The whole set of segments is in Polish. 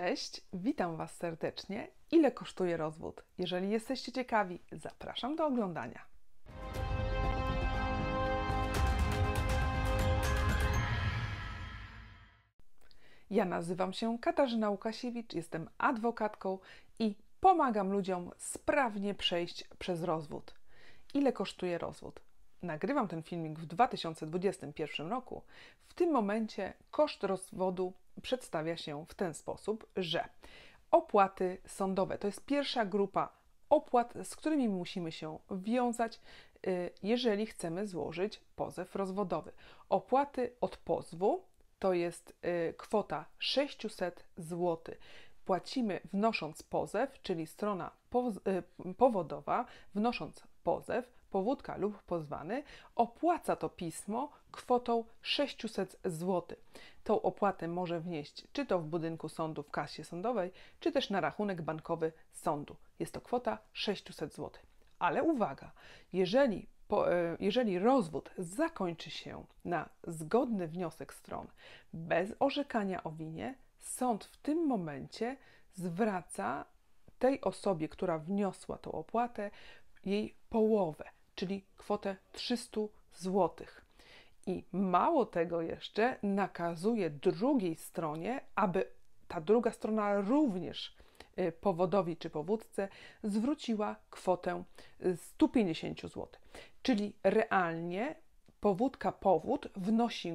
Cześć, witam Was serdecznie. Ile kosztuje rozwód? Jeżeli jesteście ciekawi, zapraszam do oglądania. Ja nazywam się Katarzyna Łukasiewicz, jestem adwokatką i pomagam ludziom sprawnie przejść przez rozwód. Ile kosztuje rozwód? Nagrywam ten filmik w 2021 roku. W tym momencie koszt rozwodu przedstawia się w ten sposób, że opłaty sądowe to jest pierwsza grupa opłat, z którymi musimy się wiązać, y, jeżeli chcemy złożyć pozew rozwodowy. Opłaty od pozwu to jest y, kwota 600 zł. Płacimy wnosząc pozew, czyli strona y, powodowa, wnosząc pozew, powódka lub pozwany opłaca to pismo kwotą 600 zł. Tą opłatę może wnieść czy to w budynku sądu w kasie sądowej, czy też na rachunek bankowy sądu. Jest to kwota 600 zł. Ale uwaga, jeżeli po, e, jeżeli rozwód zakończy się na zgodny wniosek stron bez orzekania o winie, sąd w tym momencie zwraca tej osobie, która wniosła tą opłatę, jej połowę czyli kwotę 300 zł. I mało tego jeszcze nakazuje drugiej stronie, aby ta druga strona również y, powodowi czy powódce zwróciła kwotę 150 y, zł. Czyli realnie Powódka powód wnosi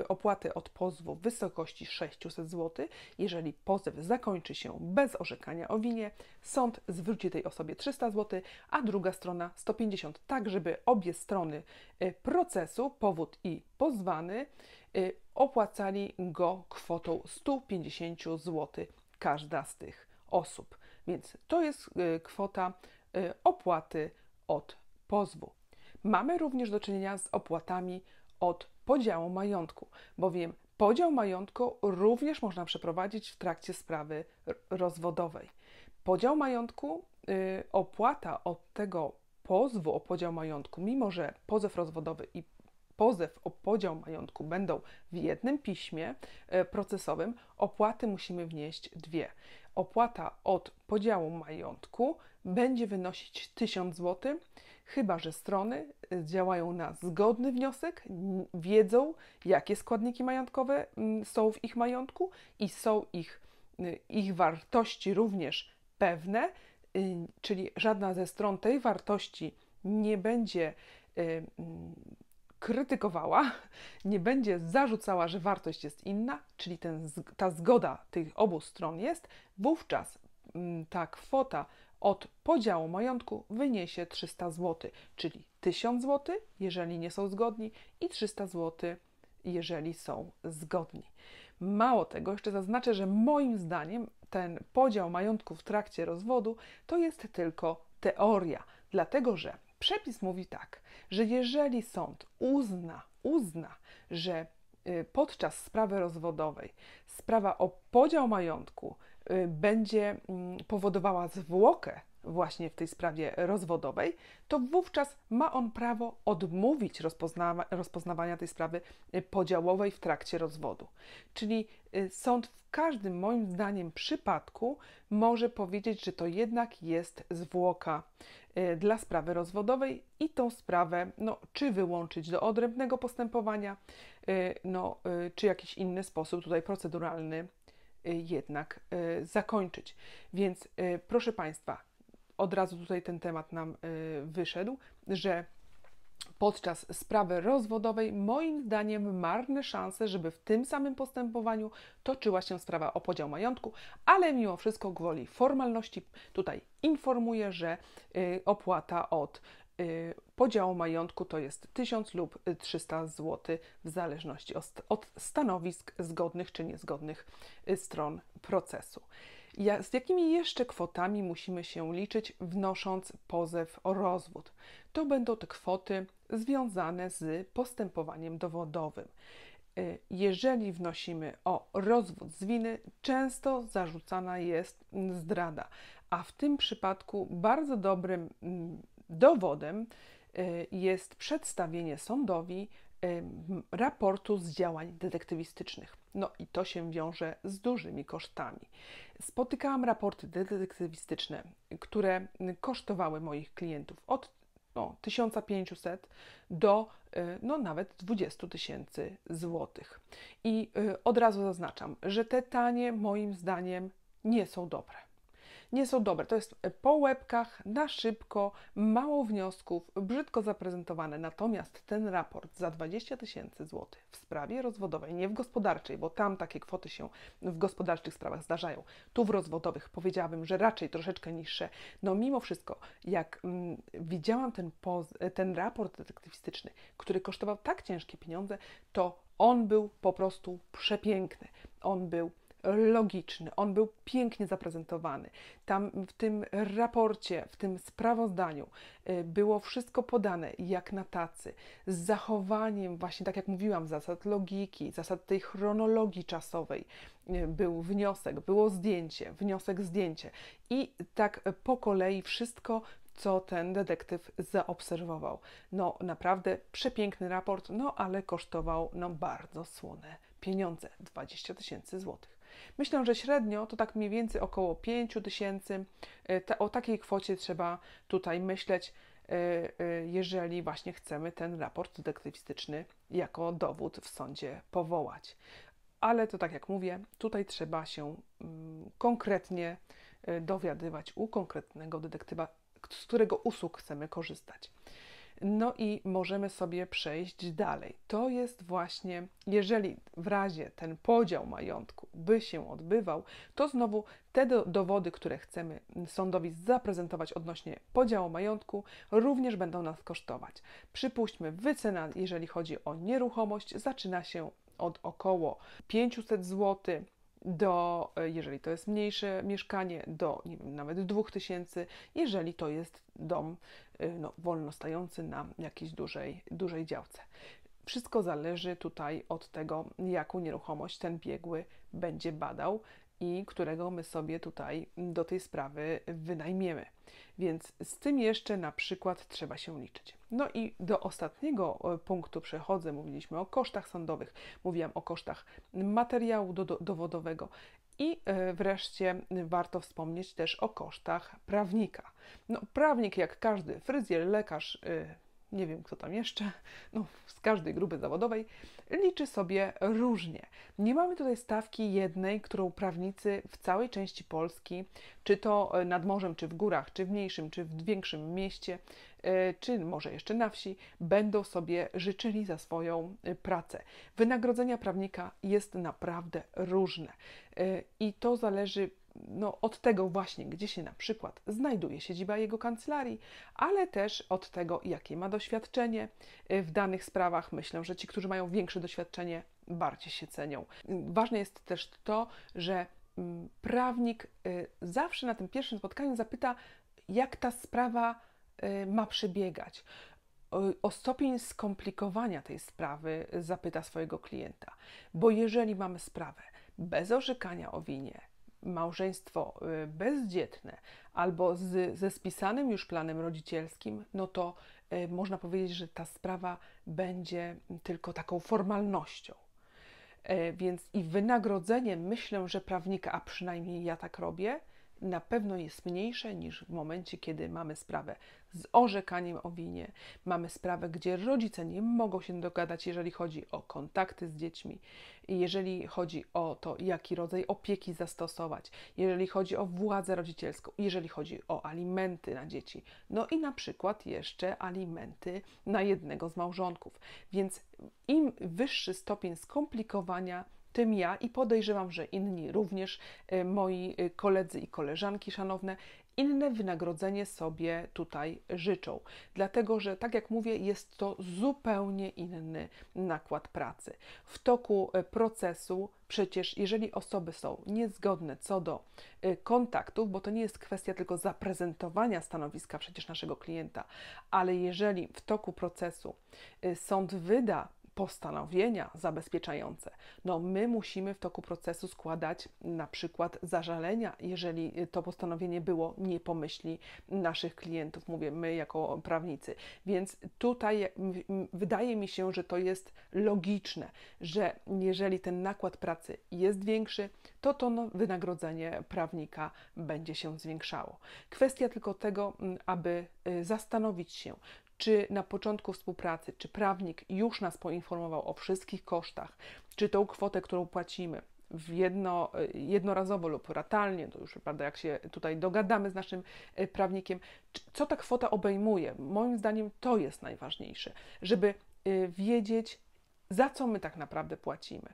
y, opłaty od pozwu w wysokości 600 zł. Jeżeli pozew zakończy się bez orzekania o winie, sąd zwróci tej osobie 300 zł, a druga strona 150, tak żeby obie strony y, procesu, powód i pozwany, y, opłacali go kwotą 150 zł każda z tych osób. Więc to jest kwota opłaty od pozwu. Mamy również do czynienia z opłatami od podziału majątku, bowiem podział majątku również można przeprowadzić w trakcie sprawy rozwodowej. Podział majątku, y, opłata od tego pozwu o podział majątku, mimo że pozew rozwodowy i pozew o podział majątku będą w jednym piśmie e, procesowym, opłaty musimy wnieść dwie. Opłata od podziału majątku będzie wynosić 1000 zł, chyba że strony e, działają na zgodny wniosek, wiedzą, jakie składniki majątkowe są w ich majątku i są ich, e, ich wartości również pewne, y, czyli żadna ze stron tej wartości nie będzie krytykowała, nie będzie zarzucała, że wartość jest inna, czyli ten, ta zgoda tych obu stron jest, wówczas mm, ta kwota od podziału majątku wyniesie 300 zł, czyli 1000 zł, jeżeli nie są zgodni, i 300 zł, jeżeli są zgodni. Mało tego, jeszcze zaznaczę, że moim zdaniem ten podział majątku w trakcie rozwodu to jest tylko teoria, dlatego że Przepis mówi tak, że jeżeli sąd uzna, uzna, że y, podczas sprawy rozwodowej sprawa o podział majątku y, będzie mm, powodowała zwłokę właśnie w tej sprawie rozwodowej, to wówczas ma on prawo odmówić rozpoznawa rozpoznawania tej sprawy y, podziałowej w trakcie rozwodu. Czyli y, sąd w każdym, moim zdaniem, przypadku może powiedzieć, że to jednak jest zwłoka y, dla sprawy rozwodowej i tą sprawę, no, czy wyłączyć do odrębnego postępowania, no, czy jakiś inny sposób tutaj proceduralny jednak zakończyć. Więc proszę Państwa, od razu tutaj ten temat nam y, wyszedł, że podczas sprawy rozwodowej, moim zdaniem, marne szanse, żeby w tym samym postępowaniu toczyła się sprawa o podział majątku, ale mimo wszystko, gwoli formalności, tutaj informuję, że y, opłata od y, podziału majątku to jest 1000 lub 300 zł w zależności od stanowisk zgodnych czy niezgodnych stron procesu. Z jakimi jeszcze kwotami musimy się liczyć, wnosząc pozew o rozwód? To będą te kwoty związane z postępowaniem dowodowym. Y, jeżeli wnosimy o rozwód z winy, często zarzucana jest zdrada, a w tym przypadku bardzo dobrym mm, dowodem y, jest przedstawienie sądowi raportu z działań detektywistycznych. No i to się wiąże z dużymi kosztami. Spotykałam raporty detektywistyczne, które kosztowały moich klientów od no, 1500 do e, no, nawet 20 tysięcy złotych. I e, od razu zaznaczam, że te tanie moim zdaniem nie są dobre nie są dobre. To jest e, po łebkach, na szybko, mało wniosków, brzydko zaprezentowane. Natomiast ten raport za 20 tysięcy złotych w sprawie rozwodowej, nie w gospodarczej, bo tam takie kwoty się w gospodarczych sprawach zdarzają. Tu w rozwodowych powiedziałabym, że raczej troszeczkę niższe. No mimo wszystko, jak mm, widziałam ten, e, ten raport detektywistyczny, który kosztował tak ciężkie pieniądze, to on był po prostu przepiękny. On był logiczny, on był pięknie zaprezentowany. Tam w tym raporcie, w tym sprawozdaniu y, było wszystko podane jak na tacy, z zachowaniem właśnie, tak jak mówiłam, zasad logiki, zasad tej chronologii czasowej. Y, był wniosek, było zdjęcie, wniosek, zdjęcie. I tak po kolei wszystko co ten detektyw zaobserwował. No, naprawdę przepiękny raport, no ale kosztował nam no, bardzo słone pieniądze 20 tysięcy złotych. Myślę, że średnio to tak mniej więcej około 5 tysięcy. E, o takiej kwocie trzeba tutaj myśleć, e, e, jeżeli właśnie chcemy ten raport detektywistyczny jako dowód w sądzie powołać. Ale to tak jak mówię, tutaj trzeba się mm, konkretnie dowiadywać u konkretnego detektywa, z którego usług chcemy korzystać. No i możemy sobie przejść dalej. To jest właśnie, jeżeli w razie ten podział majątku by się odbywał, to znowu te do, dowody, które chcemy sądowi zaprezentować odnośnie podziału majątku, również będą nas kosztować. Przypuśćmy, wycena, jeżeli chodzi o nieruchomość, zaczyna się od około 500 zł, do, jeżeli to jest mniejsze mieszkanie, do nie wiem, nawet 2000, jeżeli to jest dom y, no, wolno stający na jakiejś dużej, dużej działce. Wszystko zależy tutaj od tego, jaką nieruchomość ten biegły będzie badał i którego my sobie tutaj do tej sprawy wynajmiemy. Więc z tym jeszcze na przykład trzeba się liczyć. No i do ostatniego e, punktu przechodzę. Mówiliśmy o kosztach sądowych, mówiłam o kosztach materiału do, do, dowodowego i e, wreszcie warto wspomnieć też o kosztach prawnika. No, prawnik, jak każdy fryzjer, lekarz, e, nie wiem kto tam jeszcze, no, z każdej grupy zawodowej, liczy sobie różnie. Nie mamy tutaj stawki jednej, którą prawnicy w całej części Polski, czy to e, nad morzem, czy w górach, czy w mniejszym, czy w większym mieście, E, czy może jeszcze na wsi, będą sobie życzyli za swoją e, pracę. Wynagrodzenia prawnika jest naprawdę różne e, i to zależy no, od tego właśnie, gdzie się na przykład znajduje siedziba jego kancelarii, ale też od tego, jakie ma doświadczenie w danych sprawach. Myślę, że ci, którzy mają większe doświadczenie, bardziej się cenią. Ważne jest też to, że mm, prawnik zawsze na tym pierwszym spotkaniu zapyta, jak ta sprawa Y, ma przebiegać. O stopień skomplikowania tej sprawy zapyta swojego klienta, bo jeżeli mamy sprawę bez orzekania o winie, małżeństwo y, bezdzietne albo z, ze spisanym już planem rodzicielskim, no to y, można powiedzieć, że ta sprawa będzie tylko taką formalnością. Więc i wynagrodzenie myślę, że prawnika, a przynajmniej ja tak robię, na pewno jest mniejsze niż w momencie, kiedy mamy sprawę z orzekaniem o winie, mamy sprawę, gdzie rodzice nie mogą się dogadać, jeżeli chodzi o kontakty z dziećmi, jeżeli chodzi o to, jaki rodzaj opieki zastosować, jeżeli chodzi o władzę rodzicielską, jeżeli chodzi o alimenty na dzieci, no i na przykład jeszcze alimenty na jednego z małżonków. Więc im wyższy stopień skomplikowania, tym ja i podejrzewam, że inni również, e, moi e, koledzy i koleżanki szanowne, inne wynagrodzenie sobie tutaj życzą, dlatego że, tak jak mówię, jest to zupełnie inny nakład pracy. W toku e, procesu, przecież, jeżeli osoby są niezgodne co do kontaktów, bo to nie jest kwestia tylko zaprezentowania stanowiska przecież naszego klienta, ale jeżeli w toku procesu sąd wyda postanowienia zabezpieczające. No, my musimy w toku procesu składać na przykład zażalenia, jeżeli to postanowienie było nie po myśli naszych klientów, mówię my jako prawnicy. Więc tutaj wydaje mi się, że to jest logiczne, że jeżeli ten nakład pracy jest większy, to to no, wynagrodzenie prawnika będzie się zwiększało. Kwestia tylko tego, aby y, zastanowić się, czy na początku współpracy, czy prawnik już nas poinformował o wszystkich kosztach, czy tą kwotę, którą płacimy w jedno, y, jednorazowo lub ratalnie, to już prawda, jak się tutaj dogadamy z naszym y, prawnikiem, co ta kwota obejmuje. Moim zdaniem to jest najważniejsze, żeby y, wiedzieć, za co my tak naprawdę płacimy.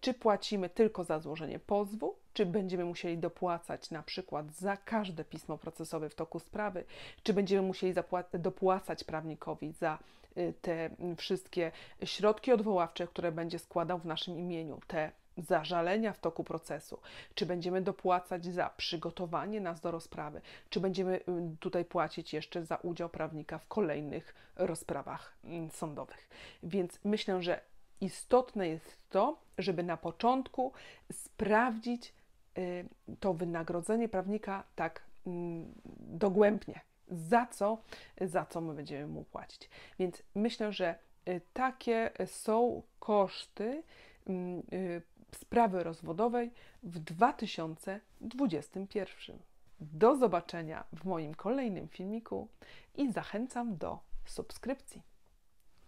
Czy płacimy tylko za złożenie pozwu, czy będziemy musieli dopłacać na przykład za każde pismo procesowe w toku sprawy, czy będziemy musieli dopłacać prawnikowi za y, te wszystkie środki odwoławcze, które będzie składał w naszym imieniu, te zażalenia w toku procesu, czy będziemy dopłacać za przygotowanie nas do rozprawy, czy będziemy y, tutaj płacić jeszcze za udział prawnika w kolejnych rozprawach mm, sądowych. Więc myślę, że istotne jest to, żeby na początku sprawdzić, Y, to wynagrodzenie prawnika tak mm, dogłębnie, za co, za co my będziemy mu płacić. Więc myślę, że y, takie są koszty mm, y, sprawy rozwodowej w 2021. Do zobaczenia w moim kolejnym filmiku i zachęcam do subskrypcji.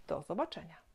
Do zobaczenia.